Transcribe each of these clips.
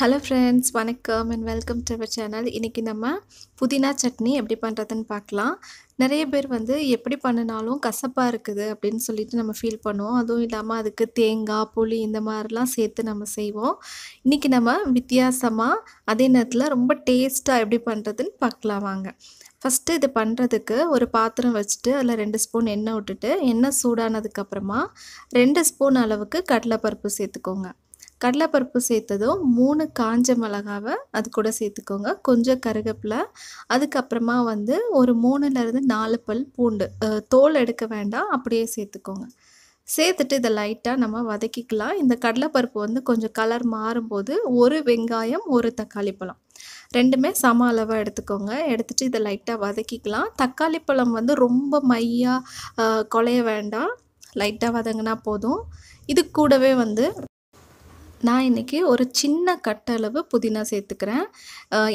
hello friends வணக்கம் and welcome to our channel இன்றைக்கி நம்ம புதினா சட்னி எப்படி பண்ணுறதுன்னு பார்க்கலாம் நிறைய பேர் வந்து எப்படி பண்ணினாலும் கசப்பாக இருக்குது அப்படின்னு சொல்லிட்டு நம்ம ஃபீல் பண்ணுவோம் அதுவும் இல்லாமல் அதுக்கு தேங்காய் புளி இந்த மாதிரிலாம் சேர்த்து நம்ம செய்வோம் இன்றைக்கி நம்ம வித்தியாசமாக அதே நேரத்தில் ரொம்ப டேஸ்ட்டாக எப்படி பண்ணுறதுன்னு பார்க்கலாம் வாங்க ஃபஸ்ட்டு இது பண்ணுறதுக்கு ஒரு பாத்திரம் வச்சுட்டு அதில் ரெண்டு ஸ்பூன் எண்ணெய் விட்டுட்டு எண்ணெய் சூடானதுக்கப்புறமா ரெண்டு ஸ்பூன் அளவுக்கு கடலைப்பருப்பு சேர்த்துக்கோங்க கடலைப்பருப்பு சேர்த்ததும் மூணு காஞ்ச மிளகாவை அது கூட சேர்த்துக்கோங்க கொஞ்சம் கருகப்பில் அதுக்கப்புறமா வந்து ஒரு மூணுலேருந்து நாலு பல் பூண்டு தோல் எடுக்க வேண்டாம் அப்படியே சேர்த்துக்கோங்க சேர்த்துட்டு இதை லைட்டாக நம்ம வதக்கிக்கலாம் இந்த கடலைப்பருப்பு வந்து கொஞ்சம் கலர் மாறும்போது ஒரு வெங்காயம் ஒரு தக்காளி பழம் ரெண்டுமே சம அளவாக எடுத்துக்கோங்க எடுத்துகிட்டு இதை லைட்டாக வதக்கிக்கலாம் தக்காளி பழம் வந்து ரொம்ப மையாக குலைய வேண்டாம் லைட்டாக வதங்கினா போதும் இது கூடவே வந்து நான் இன்றைக்கி ஒரு சின்ன கட்டளவு புதினா சேர்த்துக்கிறேன்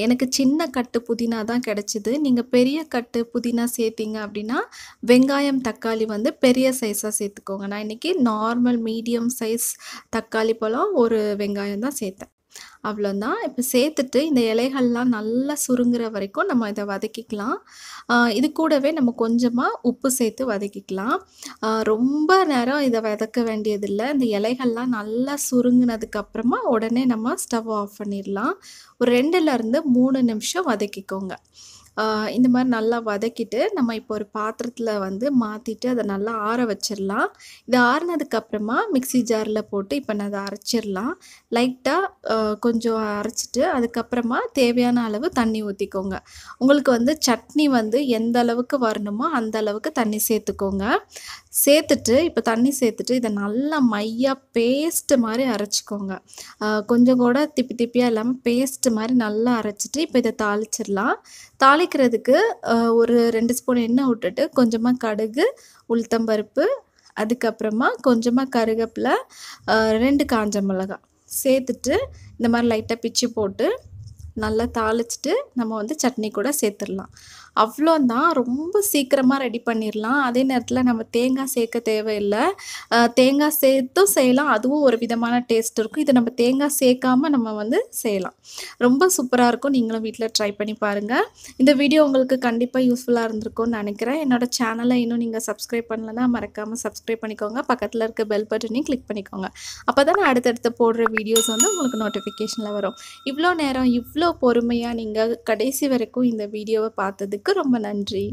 எனக்கு சின்ன கட்டு புதினா தான் கிடச்சிது நீங்கள் பெரிய கட்டு புதினா சேர்த்திங்க அப்படின்னா வெங்காயம் தக்காளி வந்து பெரிய சைஸாக சேர்த்துக்கோங்க நான் இன்றைக்கி நார்மல் மீடியம் சைஸ் தக்காளி பழம் ஒரு வெங்காயம் தான் சேர்த்தேன் அவ்வளோதான் இப்போ சேர்த்துட்டு இந்த இலைகள்லாம் நல்லா சுருங்குற வரைக்கும் நம்ம இதை வதக்கிக்கலாம் இது கூடவே நம்ம கொஞ்சமாக உப்பு சேர்த்து வதக்கிக்கலாம் ரொம்ப நேரம் இதை வதக்க வேண்டியதில்லை இந்த இலைகள்லாம் நல்லா சுருங்கினதுக்கப்புறமா உடனே நம்ம ஸ்டவ் ஆஃப் பண்ணிடலாம் ஒரு ரெண்டுலேருந்து மூணு நிமிஷம் வதக்கிக்கோங்க இந்த மாதிரி நல்லா வதக்கிட்டு நம்ம இப்போ ஒரு பாத்திரத்தில் வந்து மாற்றிட்டு அதை நல்லா ஆற வச்சிடலாம் இது ஆறினதுக்கப்புறமா மிக்சி ஜாரில் போட்டு இப்போ நான் அதை அரைச்சிடலாம் லைட்டாக கொஞ்சம் அரைச்சிட்டு அதுக்கப்புறமா தேவையான அளவு தண்ணி ஊற்றிக்கோங்க உங்களுக்கு வந்து சட்னி வந்து எந்த அளவுக்கு வரணுமோ அந்த அளவுக்கு தண்ணி சேர்த்துக்கோங்க சேர்த்துட்டு இப்போ தண்ணி சேர்த்துட்டு இதை நல்லா மையாக பேஸ்ட்டு மாதிரி அரைச்சிக்கோங்க கொஞ்சம் கூட திப்பி திப்பியாக இல்லாமல் பேஸ்ட்டு மாதிரி நல்லா அரைச்சிட்டு இப்போ இதை தாளிச்சிடலாம் தாளிக்கிறதுக்கு ஒரு ரெண்டு ஸ்பூன் எண்ணெய் விட்டுட்டு கொஞ்சமாக கடுகு உளுத்தம்பருப்பு அதுக்கப்புறமா கொஞ்சமாக கருகப்பில் ரெண்டு காஞ்ச மிளகாய் சேர்த்துட்டு இந்த மாதிரி லைட்டாக பிச்சு போட்டு நல்லா தாளிச்சிட்டு நம்ம வந்து சட்னி கூட சேர்த்துடலாம் அவ்வளோந்தான் ரொம்ப சீக்கிரமாக ரெடி பண்ணிடலாம் அதே நேரத்தில் நம்ம தேங்காய் சேர்க்க தேவையில்லை தேங்காய் சேர்த்தும் செய்யலாம் அதுவும் ஒரு விதமான டேஸ்ட் இருக்கும் இதை நம்ம தேங்காய் சேர்க்காமல் நம்ம வந்து செய்யலாம் ரொம்ப சூப்பராக இருக்கும் நீங்களும் வீட்டில் ட்ரை பண்ணி பாருங்கள் இந்த வீடியோ உங்களுக்கு கண்டிப்பாக யூஸ்ஃபுல்லாக இருந்திருக்கும்னு நினைக்கிறேன் என்னோடய சேனலை இன்னும் நீங்கள் சப்ஸ்கிரைப் பண்ணலன்னா மறக்காமல் சப்ஸ்கிரைப் பண்ணிக்கோங்க பக்கத்தில் இருக்க பெல் பட்டனையும் கிளிக் பண்ணிக்கோங்க அப்போ தான் அடுத்தடுத்து போடுற வீடியோஸ் வந்து உங்களுக்கு நோட்டிஃபிகேஷனில் வரும் இவ்வளோ நேரம் இவ்வளோ இவ்வளோ பொறுமையாக நீங்கள் கடைசி வரைக்கும் இந்த வீடியோவை பார்த்ததுக்கு ரொம்ப நன்றி